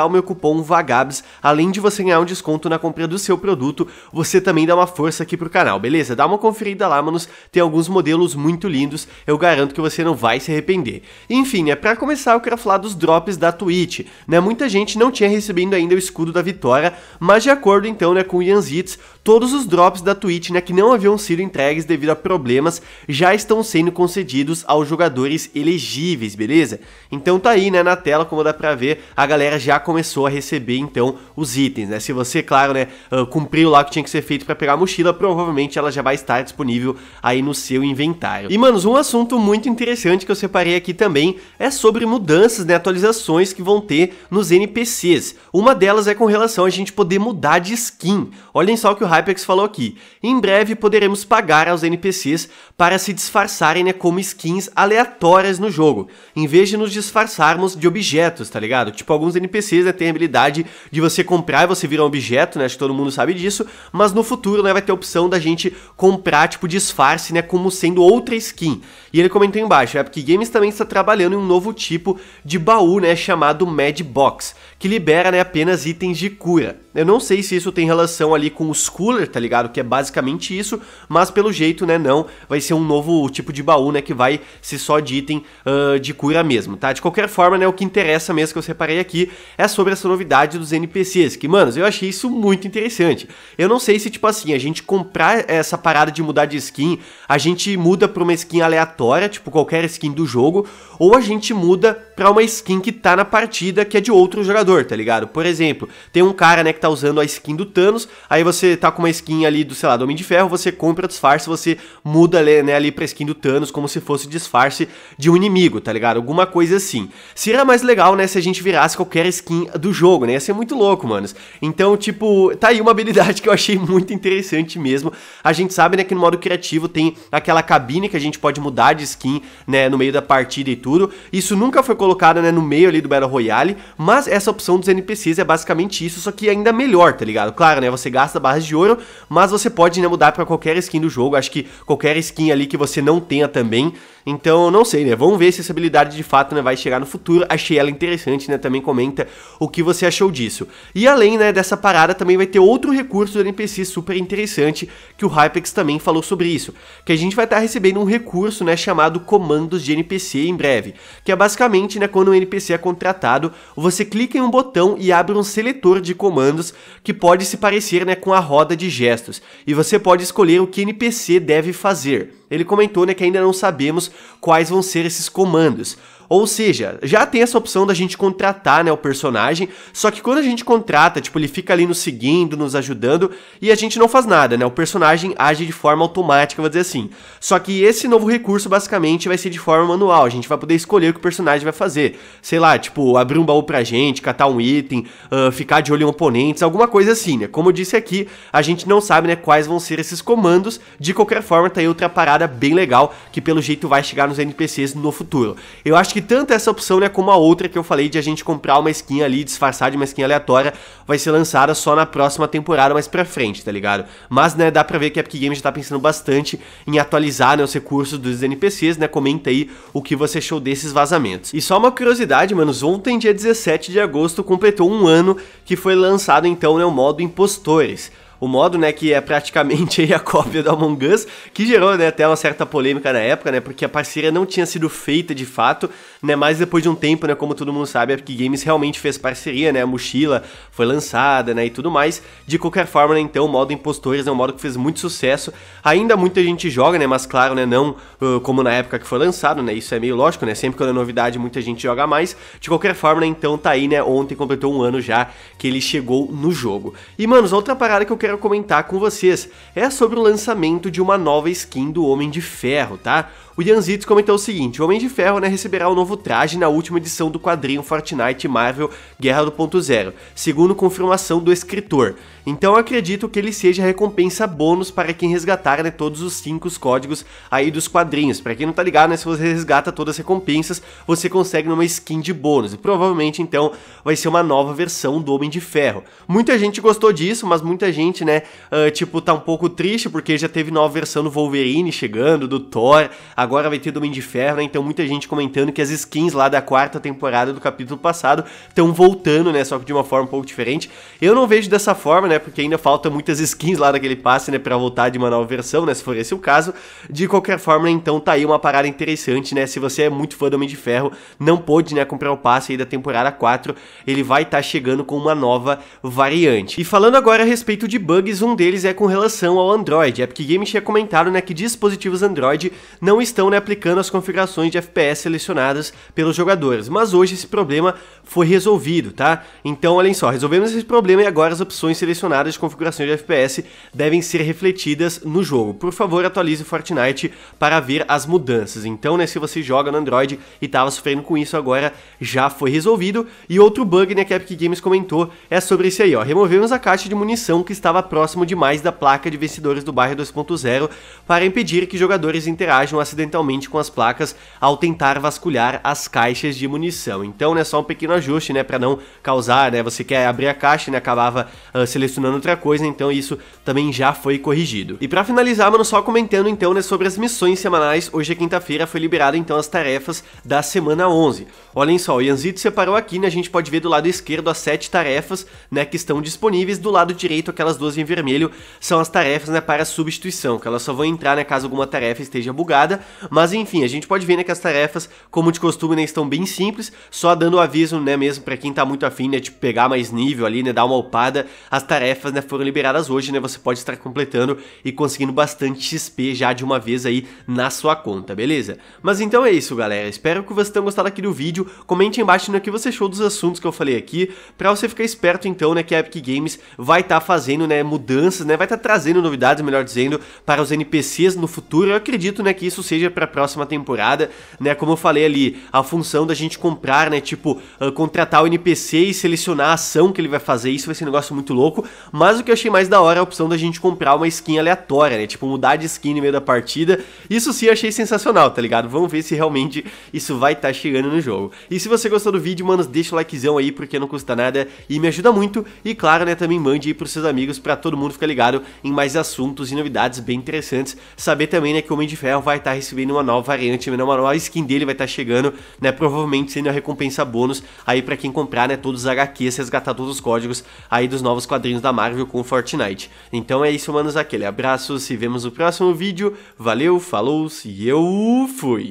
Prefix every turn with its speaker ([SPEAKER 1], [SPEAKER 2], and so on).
[SPEAKER 1] utilizar o meu cupom VAGABS, além de você ganhar um desconto na compra do seu produto, você também dá uma força aqui pro canal, beleza? Dá uma conferida lá, manos, tem alguns modelos muito lindos, eu garanto que você não vai se arrepender. Enfim, é pra começar eu quero falar dos drops da Twitch, né, muita gente não tinha recebido ainda o escudo da vitória, mas de acordo então, né, com o Ian Zitz, todos os drops da Twitch, né, que não haviam sido entregues devido a problemas, já estão sendo concedidos aos jogadores elegíveis, beleza? Então tá aí, né, na tela, como dá pra ver, a galera já começou a receber então os itens, né? Se você, claro, né, ah, cumpriu lá o que tinha que ser feito para pegar a mochila, provavelmente ela já vai estar disponível aí no seu inventário. E manos, um assunto muito interessante que eu separei aqui também é sobre mudanças, né, atualizações que vão ter nos NPCs. Uma delas é com relação a gente poder mudar de skin. Olhem só o que o Hypex falou aqui. Em breve poderemos pagar aos NPCs para se disfarçarem, né, como skins aleatórias no jogo, em vez de nos disfarçarmos de objetos, tá ligado? Tipo alguns NPCs precisa ter a habilidade de você comprar e você virar um objeto, né? Acho que todo mundo sabe disso, mas no futuro, né, vai ter a opção da gente comprar, tipo, disfarce, né, como sendo outra skin. E ele comentou embaixo, é porque Games também está trabalhando em um novo tipo de baú, né, chamado Mad Box, que libera, né, apenas itens de cura. Eu não sei se isso tem relação ali com os cooler, tá ligado? Que é basicamente isso, mas pelo jeito, né, não. Vai ser um novo tipo de baú, né, que vai ser só de item uh, de cura mesmo, tá? De qualquer forma, né, o que interessa mesmo que eu separei aqui é sobre essa novidade dos NPCs, que, manos, eu achei isso muito interessante. Eu não sei se, tipo assim, a gente comprar essa parada de mudar de skin, a gente muda pra uma skin aleatória, tipo qualquer skin do jogo, ou a gente muda pra uma skin que tá na partida, que é de outro jogador, tá ligado? Por exemplo, tem um cara, né, que tá usando a skin do Thanos, aí você tá com uma skin ali do, sei lá, do Homem de Ferro, você compra o disfarce, você muda, né, né, ali pra skin do Thanos, como se fosse disfarce de um inimigo, tá ligado? Alguma coisa assim. Seria mais legal, né, se a gente virasse qualquer skin do jogo, né? Ia ser muito louco, manos. Então, tipo, tá aí uma habilidade que eu achei muito interessante mesmo. A gente sabe, né, que no modo criativo tem aquela cabine que a gente pode mudar de skin, né, no meio da partida e tudo. Isso nunca foi colocado, né, no meio ali do Battle Royale, mas essa opção dos NPCs é basicamente isso, só que é ainda melhor, tá ligado? Claro, né, você gasta barras de ouro, mas você pode, né, mudar para qualquer skin do jogo. Acho que qualquer skin ali que você não tenha também. Então, não sei, né? Vamos ver se essa habilidade de fato né, vai chegar no futuro. Achei ela interessante, né? Também comenta o que você achou disso. E além né, dessa parada, também vai ter outro recurso do NPC super interessante, que o Hypex também falou sobre isso, que a gente vai estar tá recebendo um recurso né, chamado comandos de NPC em breve, que é basicamente né, quando um NPC é contratado, você clica em um botão e abre um seletor de comandos que pode se parecer né, com a roda de gestos, e você pode escolher o que NPC deve fazer. Ele comentou né, que ainda não sabemos quais vão ser esses comandos, ou seja, já tem essa opção da gente contratar, né, o personagem, só que quando a gente contrata, tipo, ele fica ali nos seguindo, nos ajudando, e a gente não faz nada, né? O personagem age de forma automática, vou dizer assim. Só que esse novo recurso basicamente vai ser de forma manual, a gente vai poder escolher o que o personagem vai fazer. Sei lá, tipo, abrir um baú pra gente, catar um item, uh, ficar de olho em oponentes, alguma coisa assim, né? Como eu disse aqui, a gente não sabe, né, quais vão ser esses comandos. De qualquer forma, tá aí outra parada bem legal que pelo jeito vai chegar nos NPCs no futuro. Eu acho que que tanto essa opção né, como a outra que eu falei de a gente comprar uma skin ali, disfarçar de uma skin aleatória, vai ser lançada só na próxima temporada, mais pra frente, tá ligado? Mas, né, dá pra ver que a Epic Games já tá pensando bastante em atualizar né, os recursos dos NPCs, né? Comenta aí o que você achou desses vazamentos. E só uma curiosidade, manos, ontem, dia 17 de agosto, completou um ano que foi lançado então né, o modo Impostores o modo, né, que é praticamente a cópia do Among Us, que gerou, né, até uma certa polêmica na época, né, porque a parceria não tinha sido feita de fato, né, mas depois de um tempo, né, como todo mundo sabe, a Epic Games realmente fez parceria, né, a mochila foi lançada, né, e tudo mais. De qualquer forma, né, então, o modo Impostores é um modo que fez muito sucesso. Ainda muita gente joga, né, mas claro, né, não uh, como na época que foi lançado, né, isso é meio lógico, né, sempre quando é novidade muita gente joga mais. De qualquer forma, né, então, tá aí, né, ontem completou um ano já que ele chegou no jogo. E, manos, outra parada que eu quero quero comentar com vocês é sobre o lançamento de uma nova skin do Homem de Ferro, tá? O Yanzitz comentou o seguinte: o Homem de Ferro né, receberá o um novo traje na última edição do quadrinho Fortnite Marvel Guerra do Ponto Zero, segundo confirmação do escritor. Então acredito que ele seja a recompensa bônus para quem resgatar né, todos os cinco códigos aí dos quadrinhos. Para quem não tá ligado, né, se você resgata todas as recompensas, você consegue uma skin de bônus. E provavelmente então vai ser uma nova versão do Homem de Ferro. Muita gente gostou disso, mas muita gente, né, uh, tipo, tá um pouco triste porque já teve nova versão do Wolverine chegando, do Thor Agora vai ter Domingo de Ferro, né? Então muita gente comentando que as skins lá da quarta temporada do capítulo passado estão voltando, né? Só que de uma forma um pouco diferente. Eu não vejo dessa forma, né? Porque ainda falta muitas skins lá daquele passe, né? Pra voltar de uma nova versão, né? Se for esse o caso. De qualquer forma, né? então tá aí uma parada interessante, né? Se você é muito fã do Homem de Ferro, não pôde, né? Comprar o passe aí da temporada 4. Ele vai estar tá chegando com uma nova variante. E falando agora a respeito de bugs, um deles é com relação ao Android. É porque Game tinha comentado, né? Que dispositivos Android não estão estão né, aplicando as configurações de FPS selecionadas pelos jogadores, mas hoje esse problema foi resolvido, tá? Então olhem só, resolvemos esse problema e agora as opções selecionadas de configuração de FPS devem ser refletidas no jogo. Por favor, atualize o Fortnite para ver as mudanças. Então, né, se você joga no Android e estava sofrendo com isso agora, já foi resolvido. E outro bug né, que a Epic Games comentou é sobre esse aí, ó. Removemos a caixa de munição que estava próximo demais da placa de vencedores do bairro 2.0 para impedir que jogadores interajam acidentalmente acidentalmente com as placas ao tentar vasculhar as caixas de munição. Então, né, só um pequeno ajuste, né, para não causar, né, você quer abrir a caixa, né, acabava uh, selecionando outra coisa, então isso também já foi corrigido. E para finalizar, mano, só comentando então, né, sobre as missões semanais, hoje é quinta-feira, foi liberado então as tarefas da semana 11. Olhem só, o Yanzito separou aqui, né, a gente pode ver do lado esquerdo as sete tarefas, né, que estão disponíveis, do lado direito aquelas duas em vermelho são as tarefas, né, para substituição, que elas só vão entrar, né, caso alguma tarefa esteja bugada, mas enfim, a gente pode ver né, que as tarefas, como de costume, né, estão bem simples, só dando o aviso, né, mesmo para quem tá muito afim né, de pegar mais nível ali, né, dar uma upada, as tarefas né, foram liberadas hoje, né, você pode estar completando e conseguindo bastante XP já de uma vez aí na sua conta, beleza? Mas então é isso, galera, espero que vocês tenham gostado aqui do vídeo, comente embaixo né, que você achou dos assuntos que eu falei aqui, para você ficar esperto então, né, que a Epic Games vai estar tá fazendo, né, mudanças, né, vai estar tá trazendo novidades, melhor dizendo, para os NPCs no futuro, eu acredito, né, que isso seja seja para a próxima temporada, né? Como eu falei ali, a função da gente comprar, né? Tipo, uh, contratar o NPC e selecionar a ação que ele vai fazer, isso vai ser um negócio muito louco. Mas o que eu achei mais da hora é a opção da gente comprar uma skin aleatória, né? Tipo, mudar de skin no meio da partida. Isso sim eu achei sensacional, tá ligado? Vamos ver se realmente isso vai estar tá chegando no jogo. E se você gostou do vídeo, mano, deixa o likezão aí, porque não custa nada e me ajuda muito. E claro, né, também mande aí pros seus amigos para todo mundo ficar ligado em mais assuntos e novidades bem interessantes. Saber também, né, que o Homem de Ferro vai estar tá recebendo vem numa nova variante, uma nova skin dele vai estar tá chegando, né? Provavelmente sendo a recompensa bônus aí para quem comprar, né? Todos os HQs, resgatar todos os códigos aí dos novos quadrinhos da Marvel com Fortnite. Então é isso, manos. Aquele abraço, se vemos no próximo vídeo. Valeu, falou e eu fui!